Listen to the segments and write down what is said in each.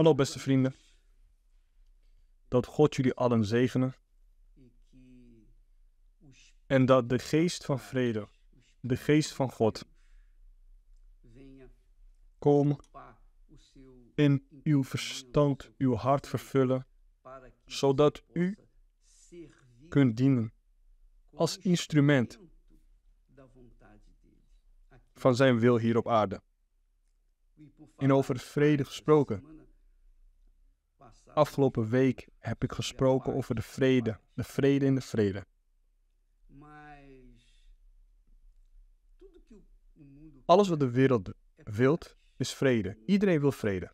Hallo beste vrienden. Dat God jullie allen zegene. En dat de geest van vrede, de geest van God, kom in uw verstand, uw hart vervullen, zodat u kunt dienen als instrument van zijn wil hier op aarde. En over vrede gesproken. Afgelopen week heb ik gesproken over de vrede, de vrede in de vrede. Alles wat de wereld wilt, is vrede. Iedereen wil vrede.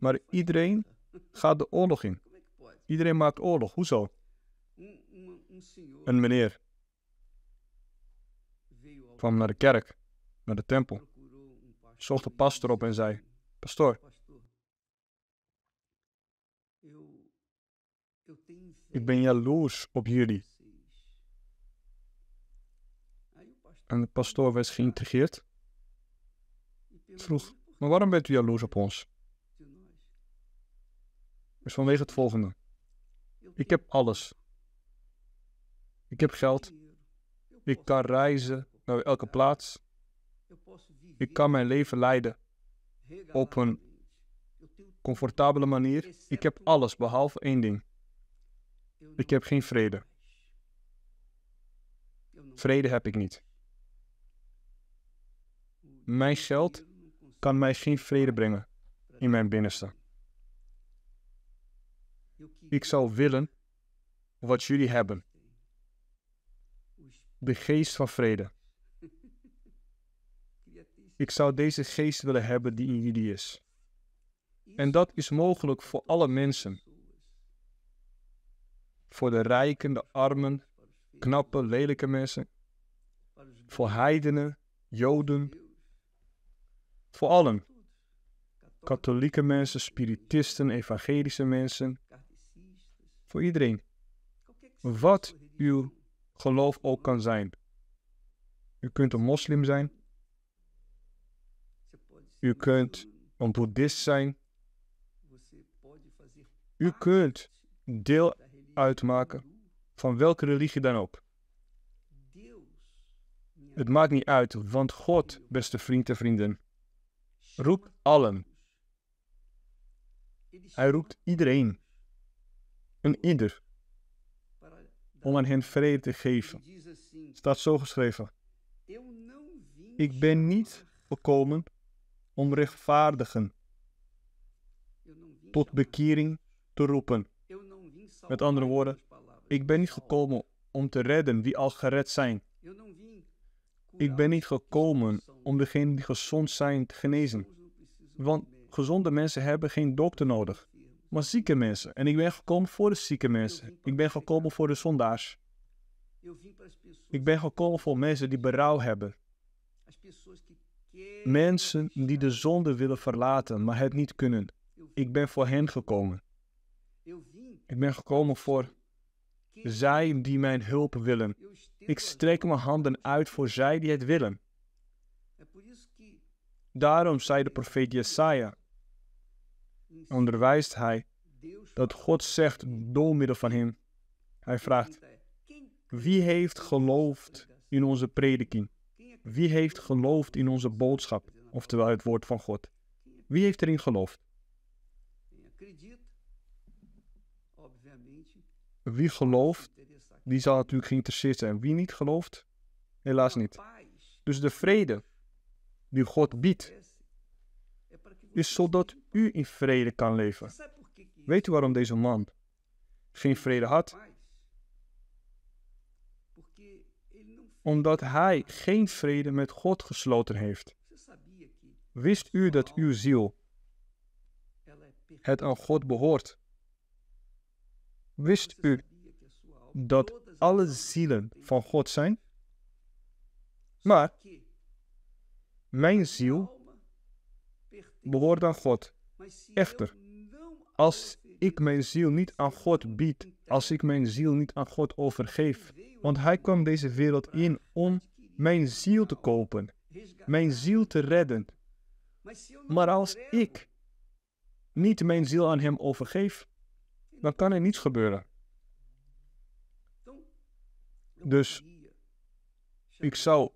Maar iedereen gaat de oorlog in. Iedereen maakt oorlog. Hoezo? Een meneer kwam naar de kerk, naar de tempel, zocht de pastor op en zei: Pastoor, Ik ben jaloers op jullie. En de pastoor werd geïntrigeerd. Vroeg, maar waarom bent u jaloers op ons? Dus vanwege het volgende. Ik heb alles. Ik heb geld. Ik kan reizen naar elke plaats. Ik kan mijn leven leiden op een comfortabele manier. Ik heb alles behalve één ding. Ik heb geen vrede. Vrede heb ik niet. Mijn geld kan mij geen vrede brengen in mijn binnenste. Ik zou willen wat jullie hebben. De geest van vrede. Ik zou deze geest willen hebben die in jullie is. En dat is mogelijk voor alle mensen. Voor de rijken, de armen, knappe, lelijke mensen. Voor heidenen, joden. Voor allen. Katholieke mensen, spiritisten, evangelische mensen. Voor iedereen. Wat uw geloof ook kan zijn. U kunt een moslim zijn. U kunt een boeddhist zijn. U kunt deel uitmaken, van welke religie dan ook. Het maakt niet uit, want God, beste vrienden, en vrienden, roept allen. Hij roept iedereen, een ieder, om aan hen vrede te geven. Staat zo geschreven. Ik ben niet gekomen om rechtvaardigen tot bekering te roepen. Met andere woorden, ik ben niet gekomen om te redden wie al gered zijn. Ik ben niet gekomen om degenen die gezond zijn te genezen. Want gezonde mensen hebben geen dokter nodig, maar zieke mensen. En ik ben gekomen voor de zieke mensen. Ik ben gekomen voor de zondaars. Ik ben gekomen voor mensen die berouw hebben. Mensen die de zonde willen verlaten, maar het niet kunnen. Ik ben voor hen gekomen. Ik ben gekomen voor zij die mijn hulp willen. Ik strek mijn handen uit voor zij die het willen. Daarom zei de profeet Jesaja, onderwijst hij dat God zegt door middel van hem. Hij vraagt, wie heeft geloofd in onze prediking? Wie heeft geloofd in onze boodschap, oftewel het woord van God? Wie heeft erin geloofd? Wie gelooft, die zal natuurlijk geïnteresseerd zijn. Wie niet gelooft, helaas niet. Dus de vrede die God biedt, is zodat u in vrede kan leven. Weet u waarom deze man geen vrede had? Omdat hij geen vrede met God gesloten heeft. Wist u dat uw ziel het aan God behoort? Wist u dat alle zielen van God zijn? Maar mijn ziel behoort aan God. Echter, als ik mijn ziel niet aan God bied, als ik mijn ziel niet aan God overgeef, want Hij kwam deze wereld in om mijn ziel te kopen, mijn ziel te redden. Maar als ik niet mijn ziel aan Hem overgeef, dan kan er niets gebeuren. Dus ik zou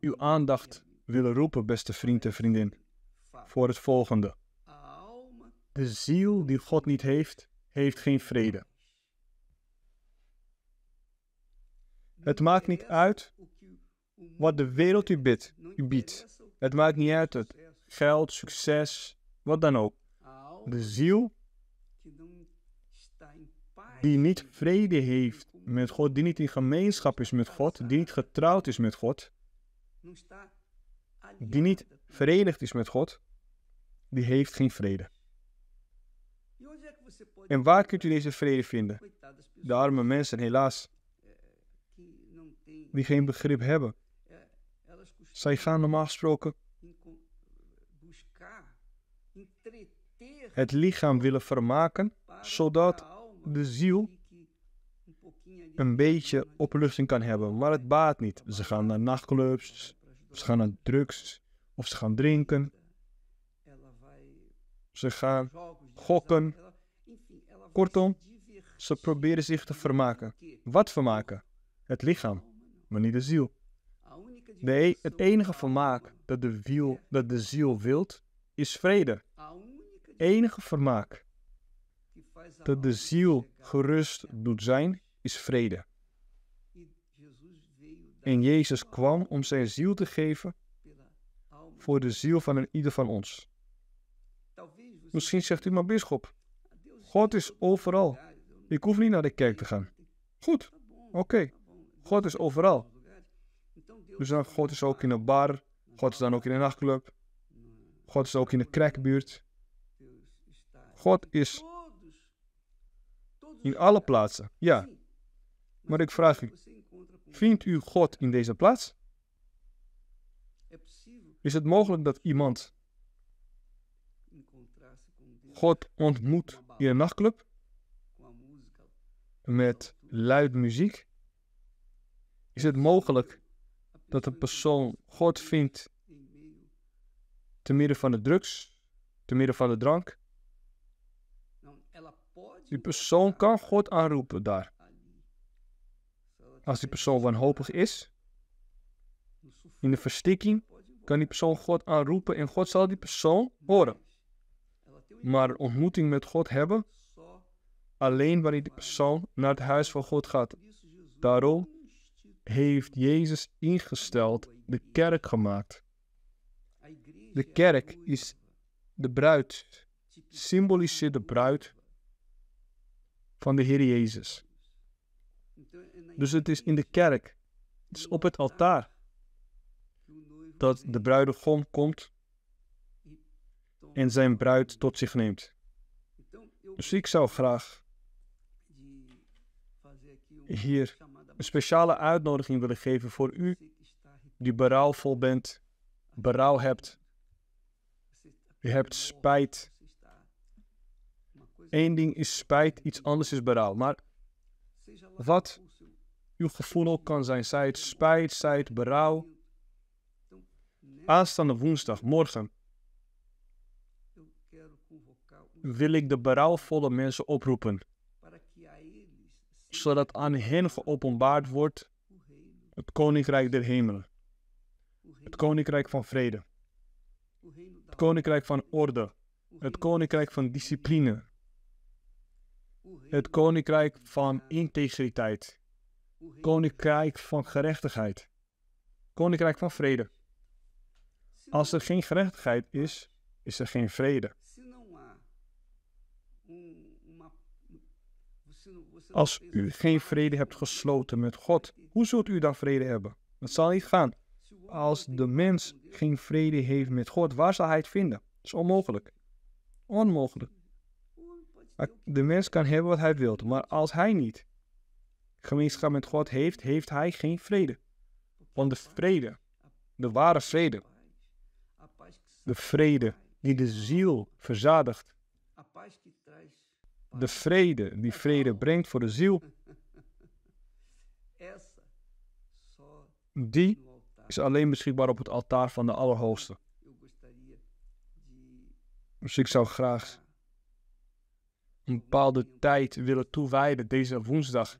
uw aandacht willen roepen, beste vriend en vriendin, voor het volgende. De ziel die God niet heeft, heeft geen vrede. Het maakt niet uit wat de wereld u biedt. U biedt. Het maakt niet uit het geld, succes, wat dan ook. De ziel die niet vrede heeft met God, die niet in gemeenschap is met God, die niet getrouwd is met God, die niet verenigd is met God, die heeft geen vrede. En waar kunt u deze vrede vinden? De arme mensen, helaas, die geen begrip hebben. Zij gaan normaal gesproken het lichaam willen vermaken, zodat de ziel een beetje opluchting kan hebben. Maar het baat niet. Ze gaan naar nachtclubs, ze gaan naar drugs, of ze gaan drinken. Ze gaan gokken. Kortom, ze proberen zich te vermaken. Wat vermaken? Het lichaam, maar niet de ziel. Nee, het enige vermaak dat de, dat de ziel wilt, is vrede. Enige vermaak dat de ziel gerust doet zijn, is vrede. En Jezus kwam om zijn ziel te geven voor de ziel van een ieder van ons. Misschien zegt u maar, bischop, God is overal. Ik hoef niet naar de kerk te gaan. Goed, oké. God is overal. Dus dan, God is ook in een bar. God is dan ook in een nachtclub. God is ook in de crackbuurt. God is in alle plaatsen, ja. Maar ik vraag u, vindt u God in deze plaats? Is het mogelijk dat iemand God ontmoet in een nachtclub? Met luid muziek? Is het mogelijk dat een persoon God vindt te midden van de drugs, te midden van de drank, die persoon kan God aanroepen daar. Als die persoon wanhopig is, in de verstikking, kan die persoon God aanroepen en God zal die persoon horen. Maar een ontmoeting met God hebben, alleen wanneer die persoon naar het huis van God gaat. Daarom heeft Jezus ingesteld de kerk gemaakt. De kerk is de bruid, symboliseert de bruid van de Heer Jezus. Dus het is in de kerk, het is op het altaar, dat de bruidegom komt en zijn bruid tot zich neemt. Dus ik zou graag hier een speciale uitnodiging willen geven voor u die berouwvol bent, berouw hebt. U hebt spijt Eén ding is spijt, iets anders is berouw. Maar wat uw gevoel ook kan zijn, zij het spijt, zij het berouw. Aanstaande woensdag, morgen, wil ik de berouwvolle mensen oproepen, zodat aan hen geopenbaard wordt het koninkrijk der hemelen, het koninkrijk van vrede, het koninkrijk van orde, het koninkrijk van discipline, het koninkrijk van integriteit. Koninkrijk van gerechtigheid. Koninkrijk van vrede. Als er geen gerechtigheid is, is er geen vrede. Als u geen vrede hebt gesloten met God, hoe zult u dan vrede hebben? Dat zal niet gaan. Als de mens geen vrede heeft met God, waar zal hij het vinden? Dat is onmogelijk. Onmogelijk. De mens kan hebben wat hij wil, maar als hij niet gemeenschap met God heeft, heeft hij geen vrede. Want de vrede, de ware vrede, de vrede die de ziel verzadigt, de vrede die vrede brengt voor de ziel, die is alleen beschikbaar op het altaar van de Allerhoogste. Dus ik zou graag een bepaalde tijd willen toewijden deze woensdag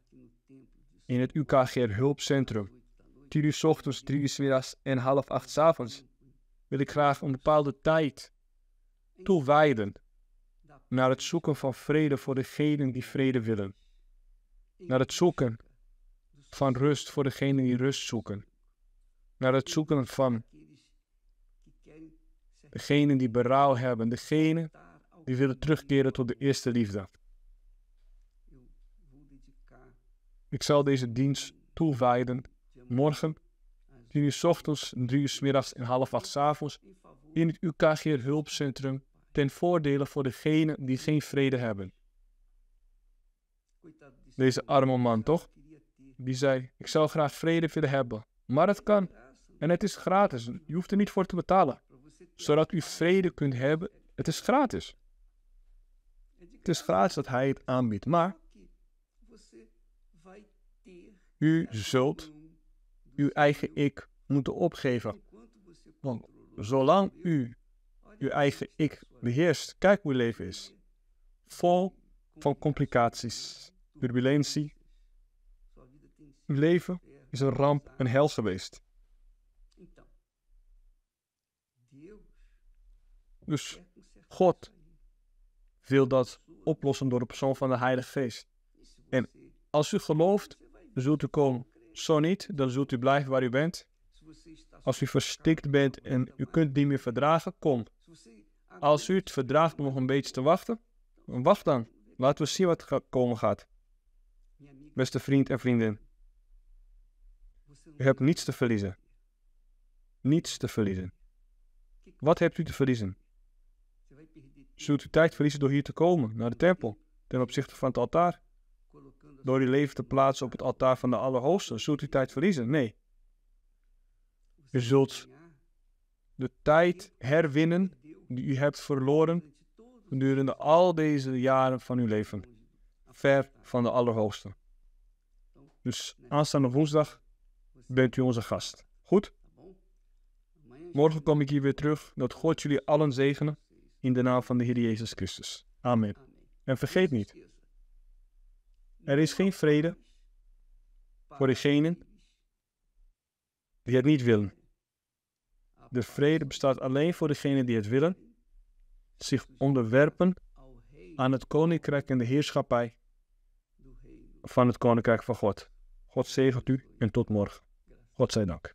in het UKGR Hulpcentrum. 10 uur ochtends, 3 uur middags en half 8 s avonds wil ik graag een bepaalde tijd toewijden naar het zoeken van vrede voor degenen die vrede willen. Naar het zoeken van rust voor degenen die rust zoeken. Naar het zoeken van degenen die berouw hebben, degenen die willen terugkeren tot de eerste liefde. Ik zal deze dienst toewijden morgen, tien uur ochtends, drie uur middags en half acht avonds in het UKG Hulpcentrum ten voordele voor degenen die geen vrede hebben. Deze arme man, toch? Die zei, ik zou graag vrede willen hebben, maar het kan. En het is gratis, je hoeft er niet voor te betalen. Zodat u vrede kunt hebben, het is gratis. Het is gratis dat hij het aanbiedt, maar u zult uw eigen ik moeten opgeven. Want zolang u uw eigen ik beheerst, kijk hoe uw leven is. Vol van complicaties, turbulentie. Uw leven is een ramp, een hel geweest. Dus God wil dat oplossen door de persoon van de heilige Geest. En als u gelooft, zult u komen. Zo niet, dan zult u blijven waar u bent. Als u verstikt bent en u kunt niet meer verdragen, kom. Als u het verdraagt om nog een beetje te wachten, wacht dan. Laten we zien wat komen gaat. Beste vriend en vriendin, u hebt niets te verliezen. Niets te verliezen. Wat hebt u te verliezen? Zult u tijd verliezen door hier te komen, naar de tempel, ten opzichte van het altaar? Door uw leven te plaatsen op het altaar van de Allerhoogste, zult u tijd verliezen? Nee. U zult de tijd herwinnen die u hebt verloren gedurende al deze jaren van uw leven. Ver van de Allerhoogste. Dus aanstaande woensdag bent u onze gast. Goed? Morgen kom ik hier weer terug. Dat God jullie allen zegenen. In de naam van de Heer Jezus Christus. Amen. En vergeet niet, er is geen vrede voor degenen die het niet willen. De vrede bestaat alleen voor degenen die het willen, zich onderwerpen aan het koninkrijk en de heerschappij van het koninkrijk van God. God zegent u en tot morgen. God zij dank.